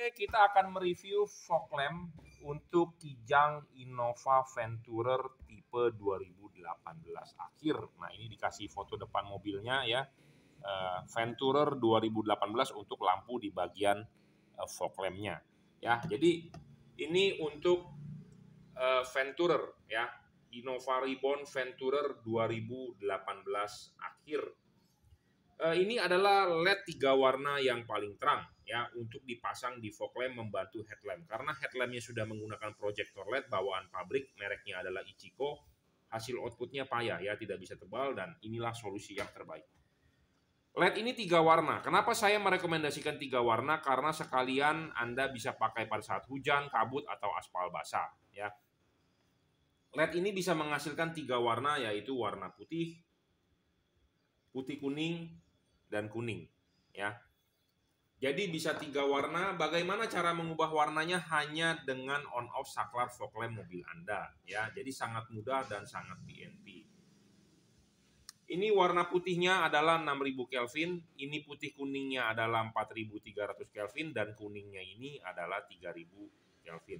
Oke, kita akan mereview fog lamp untuk Kijang Innova Venturer tipe 2018 akhir. Nah, ini dikasih foto depan mobilnya ya. Eh, Venturer 2018 untuk lampu di bagian eh, fog lampnya. Ya, jadi ini untuk eh, Venturer ya. Innova Ribbon Venturer 2018 akhir Eh, ini adalah LED tiga warna yang paling terang ya untuk dipasang di fog lamp membantu headlamp karena headlampnya sudah menggunakan proyektor LED bawaan pabrik mereknya adalah Ichiko hasil outputnya payah ya tidak bisa tebal dan inilah solusi yang terbaik LED ini tiga warna. Kenapa saya merekomendasikan tiga warna? Karena sekalian Anda bisa pakai pada saat hujan, kabut, atau aspal basah. Ya, LED ini bisa menghasilkan tiga warna, yaitu warna putih, putih kuning, dan kuning ya. Jadi bisa tiga warna, bagaimana cara mengubah warnanya hanya dengan on off saklar fog lamp mobil Anda ya. Jadi sangat mudah dan sangat BNP. Ini warna putihnya adalah 6000 Kelvin, ini putih kuningnya adalah 4300 Kelvin dan kuningnya ini adalah 3000 Kelvin.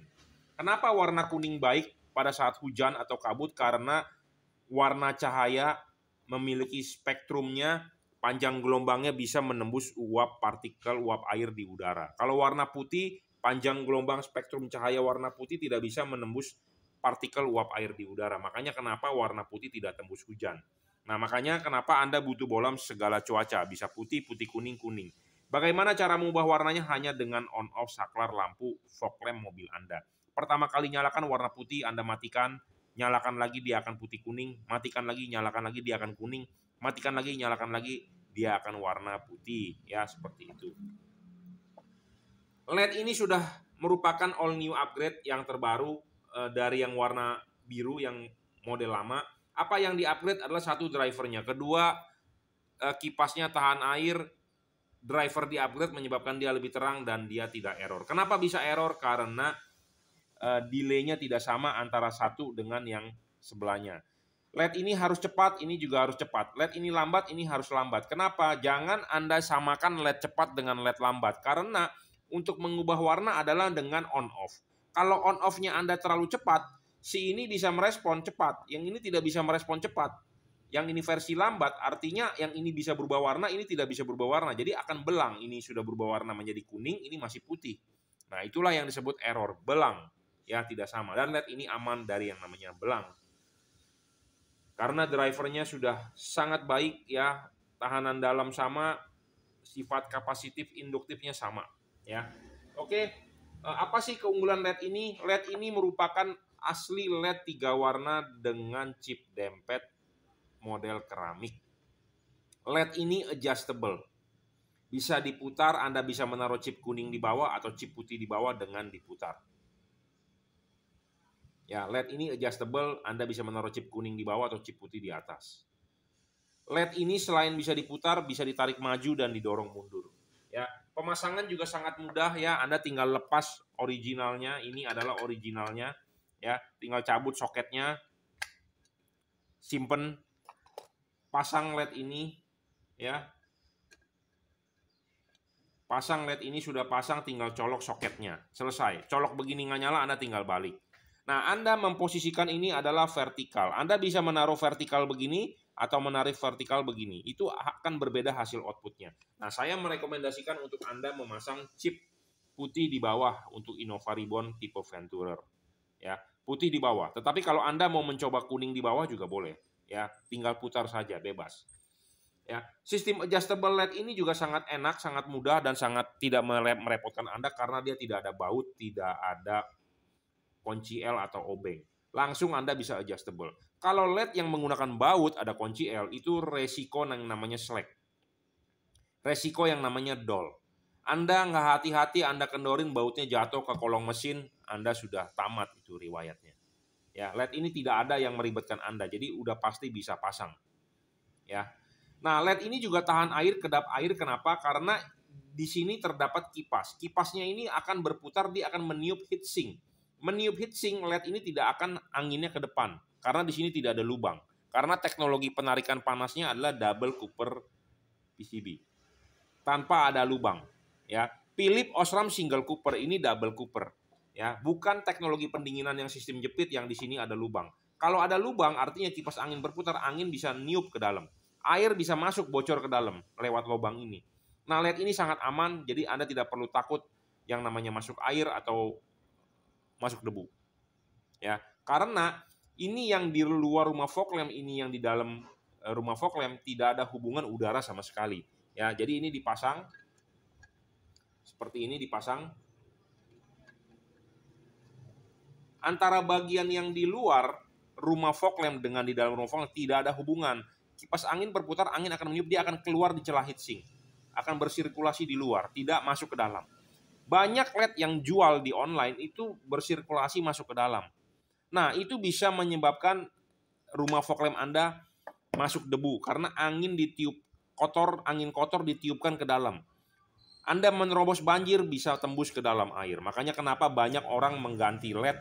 Kenapa warna kuning baik pada saat hujan atau kabut? Karena warna cahaya memiliki spektrumnya panjang gelombangnya bisa menembus uap partikel uap air di udara. Kalau warna putih, panjang gelombang spektrum cahaya warna putih tidak bisa menembus partikel uap air di udara. Makanya kenapa warna putih tidak tembus hujan. Nah, makanya kenapa Anda butuh bolam segala cuaca, bisa putih, putih kuning, kuning. Bagaimana cara mengubah warnanya hanya dengan on-off saklar lampu fog lamp mobil Anda. Pertama kali nyalakan warna putih, Anda matikan, nyalakan lagi dia akan putih kuning, matikan lagi, nyalakan lagi dia akan kuning, matikan lagi, nyalakan lagi, dia akan warna putih ya seperti itu. LED ini sudah merupakan all new upgrade yang terbaru e, dari yang warna biru yang model lama. Apa yang di-upgrade adalah satu drivernya, kedua e, kipasnya tahan air, driver di-upgrade menyebabkan dia lebih terang dan dia tidak error. Kenapa bisa error? Karena delay eh, delaynya tidak sama antara satu dengan yang sebelahnya. LED ini harus cepat, ini juga harus cepat. LED ini lambat, ini harus lambat. Kenapa? Jangan Anda samakan LED cepat dengan LED lambat. Karena untuk mengubah warna adalah dengan on-off. Kalau on offnya Anda terlalu cepat, si ini bisa merespon cepat, yang ini tidak bisa merespon cepat. Yang ini versi lambat, artinya yang ini bisa berubah warna, ini tidak bisa berubah warna. Jadi akan belang, ini sudah berubah warna menjadi kuning, ini masih putih. Nah itulah yang disebut error, belang. Ya tidak sama. Dan LED ini aman dari yang namanya belang. Karena drivernya sudah sangat baik ya, tahanan dalam sama, sifat kapasitif induktifnya sama ya. Oke, eh, apa sih keunggulan LED ini? LED ini merupakan asli LED tiga warna dengan chip dempet model keramik. LED ini adjustable. Bisa diputar, Anda bisa menaruh chip kuning di bawah atau chip putih di bawah dengan diputar. Ya, LED ini adjustable, Anda bisa menaruh chip kuning di bawah atau chip putih di atas. LED ini selain bisa diputar, bisa ditarik maju dan didorong mundur. Ya, pemasangan juga sangat mudah ya. Anda tinggal lepas originalnya. Ini adalah originalnya ya. Tinggal cabut soketnya. Simpen pasang LED ini ya. Pasang LED ini sudah pasang tinggal colok soketnya. Selesai. Colok begini nggak nyala Anda tinggal balik. Nah, Anda memposisikan ini adalah vertikal. Anda bisa menaruh vertikal begini atau menarik vertikal begini. Itu akan berbeda hasil outputnya. Nah, saya merekomendasikan untuk Anda memasang chip putih di bawah untuk Innova Ribbon tipe Venturer. Ya, putih di bawah. Tetapi kalau Anda mau mencoba kuning di bawah juga boleh. Ya, tinggal putar saja, bebas. Ya, sistem adjustable LED ini juga sangat enak, sangat mudah dan sangat tidak merepotkan Anda karena dia tidak ada baut, tidak ada kunci L atau obeng. Langsung Anda bisa adjustable. Kalau LED yang menggunakan baut ada kunci L, itu resiko yang namanya slack. Resiko yang namanya dol. Anda nggak hati-hati, Anda kendorin bautnya jatuh ke kolong mesin, Anda sudah tamat itu riwayatnya. Ya, LED ini tidak ada yang meribetkan Anda, jadi udah pasti bisa pasang. Ya. Nah, LED ini juga tahan air, kedap air. Kenapa? Karena di sini terdapat kipas. Kipasnya ini akan berputar, dia akan meniup heatsink meniup heatsink LED ini tidak akan anginnya ke depan karena di sini tidak ada lubang. Karena teknologi penarikan panasnya adalah double Cooper PCB tanpa ada lubang. Ya, Philip Osram single Cooper ini double Cooper. Ya, bukan teknologi pendinginan yang sistem jepit yang di sini ada lubang. Kalau ada lubang artinya kipas angin berputar, angin bisa niup ke dalam. Air bisa masuk bocor ke dalam lewat lubang ini. Nah, LED ini sangat aman, jadi Anda tidak perlu takut yang namanya masuk air atau masuk debu. Ya, karena ini yang di luar rumah lamp ini yang di dalam e, rumah lamp tidak ada hubungan udara sama sekali. Ya, jadi ini dipasang seperti ini dipasang antara bagian yang di luar rumah fog lamp dengan di dalam rumah fog lamp tidak ada hubungan. Kipas angin berputar, angin akan meniup, dia akan keluar di celah heatsink. Akan bersirkulasi di luar, tidak masuk ke dalam banyak LED yang jual di online itu bersirkulasi masuk ke dalam. Nah, itu bisa menyebabkan rumah fog lamp Anda masuk debu karena angin ditiup kotor, angin kotor ditiupkan ke dalam. Anda menerobos banjir bisa tembus ke dalam air. Makanya kenapa banyak orang mengganti LED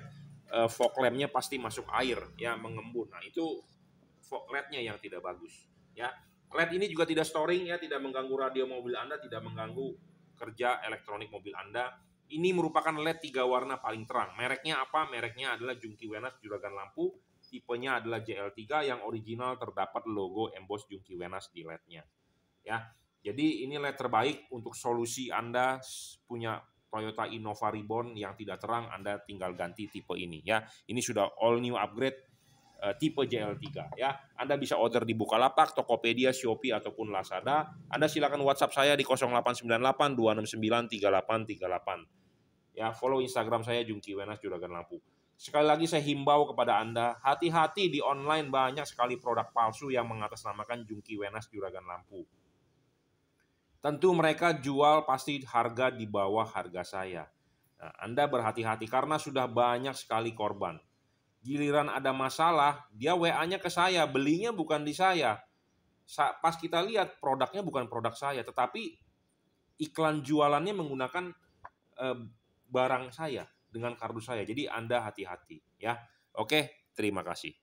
eh, fog lampnya pasti masuk air ya mengembun. Nah, itu fog lampnya yang tidak bagus ya. LED ini juga tidak storing ya, tidak mengganggu radio mobil Anda, tidak mengganggu kerja elektronik mobil Anda. Ini merupakan LED tiga warna paling terang. Mereknya apa? Mereknya adalah Junki Wenas Juragan Lampu. Tipenya adalah JL3 yang original terdapat logo emboss Junki Wenas di LED-nya. Ya. Jadi ini LED terbaik untuk solusi Anda punya Toyota Innova Reborn yang tidak terang Anda tinggal ganti tipe ini ya. Ini sudah all new upgrade uh, tipe JL3 ya. Anda bisa order di Bukalapak, Tokopedia, Shopee ataupun Lazada. Anda silakan WhatsApp saya di 0898 269 Ya, follow Instagram saya Jungki Wenas Juragan Lampu. Sekali lagi saya himbau kepada Anda, hati-hati di online banyak sekali produk palsu yang mengatasnamakan Jungki Wenas Juragan Lampu. Tentu mereka jual pasti harga di bawah harga saya. Nah, anda berhati-hati karena sudah banyak sekali korban giliran ada masalah, dia WA-nya ke saya, belinya bukan di saya. Pas kita lihat produknya bukan produk saya, tetapi iklan jualannya menggunakan eh, barang saya dengan kardus saya. Jadi Anda hati-hati ya. Oke, terima kasih.